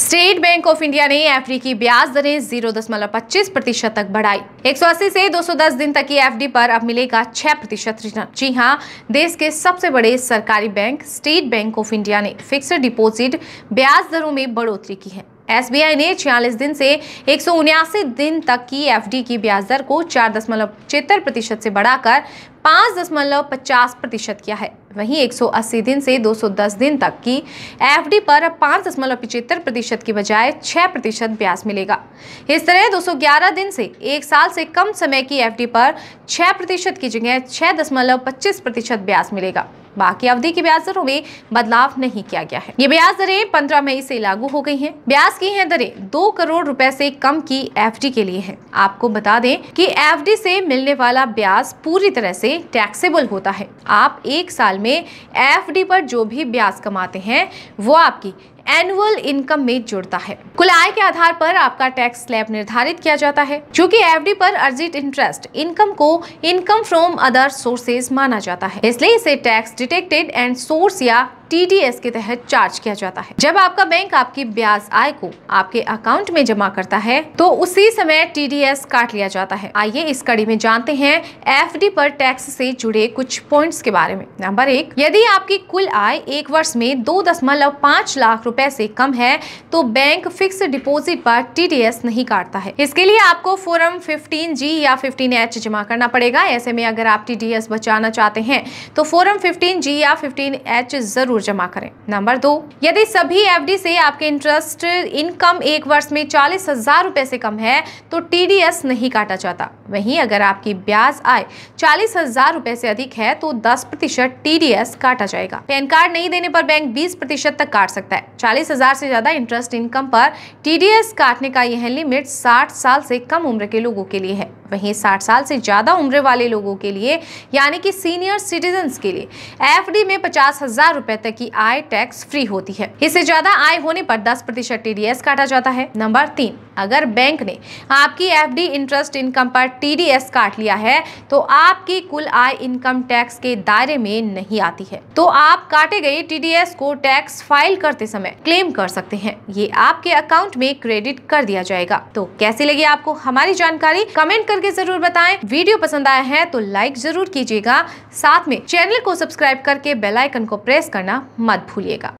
state Bank of India ने FD की ब्याज दरें 0.25 प्रतिशत तक बढ़ाई 180 से 210 दिन तक की एफडी पर अब मिलेगा 6 प्रतिशत रिटर्न जी हां देश के सबसे बड़े सरकारी bank State Bank of India ने फिक्स्ड डिपॉजिट ब्याज दरों में बढ़ोतरी की है एसबीआई ने छियालीस दिन से एक दिन तक की एफडी की ब्याज दर को चार प्रतिशत से बढ़ाकर पाँच प्रतिशत किया है वहीं 180 दिन से 210 दिन तक की एफडी पर पांच दशमलव पिछहत्तर प्रतिशत की बजाय 6 प्रतिशत ब्याज मिलेगा इस तरह 211 दिन से एक साल से कम समय की एफडी पर 6 प्रतिशत की जगह पच्चीस प्रतिशत ब्याज मिलेगा बाकी अवधि की ब्याज दरों में बदलाव नहीं किया गया है ये ब्याज दरें पंद्रह मई से लागू हो गई है ब्याज की है दरें दो करोड़ रूपए से कम की एफ के लिए है आपको बता दें कि एफ से मिलने वाला ब्याज पूरी तरह से टैक्सेबल होता है आप एक साल में एफ पर जो भी ब्याज कमाते हैं वो आपकी एनुअल इनकम में जुड़ता है कुल आय के आधार पर आपका टैक्स स्लैब निर्धारित किया जाता है चूँकि एफडी पर अर्जित इंटरेस्ट इनकम को इनकम फ्रॉम अदर सोर्सेज माना जाता है इसलिए इसे टैक्स डिटेक्टेड एंड सोर्स या टीडीएस के तहत चार्ज किया जाता है जब आपका बैंक आपकी ब्याज आय को आपके अकाउंट में जमा करता है तो उसी समय टीडीएस काट लिया जाता है आइए इस कड़ी में जानते हैं एफडी पर टैक्स से जुड़े कुछ पॉइंट्स के बारे में नंबर एक यदि आपकी कुल आय एक वर्ष में दो दशमलव पाँच लाख रुपए से कम है तो बैंक फिक्स डिपोजिट पर टीडीएस नहीं काटता है इसके लिए आपको फिफ्टीन जी या फिफ्टीन एच जमा करना पड़ेगा ऐसे में अगर आप टीडीएस बचाना चाहते हैं तो फिफ्टीन जी या एच जरूर जरूर जमा करें नंबर दो यदि सभी एफडी से आपके इंटरेस्ट इनकम एक वर्ष में चालीस हजार रूपए से कम है तो टीडीएस नहीं काटा जाता वहीं अगर आपकी ब्याज आय चालीस हजार रूपए से अधिक है तो दस प्रतिशत टीडीएस काटा जाएगा पैन कार्ड नहीं देने पर बैंक बीस प्रतिशत तक काट सकता है चालीस हजार से ज्यादा इंटरेस्ट इनकम पर टीडीएस काटने का यह लिमिट साठ साल से कम उम्र के लोगों के लिए है वहीं 60 साल से ज़्यादा उम्र वाले लोगों के लिए यानी कि सीनियर सिटीजन्स के लिए एफडी में पचास हजार रुपए तक की आय टैक्स फ्री होती है इससे ज्यादा आय होने पर 10 प्रतिशत टी काटा जाता है नंबर तीन अगर बैंक ने आपकी एफडी इंटरेस्ट इनकम पर टी काट लिया है तो आपकी कुल आय इनकम टैक्स के दायरे में नहीं आती है तो आप काटे गए टी को टैक्स फाइल करते समय क्लेम कर सकते हैं ये आपके अकाउंट में क्रेडिट कर दिया जाएगा तो कैसी लगी आपको हमारी जानकारी कमेंट कर करके जरूर बताएं वीडियो पसंद आया है तो लाइक जरूर कीजिएगा साथ में चैनल को सब्सक्राइब करके बेलाइकन को प्रेस करना मत भूलिएगा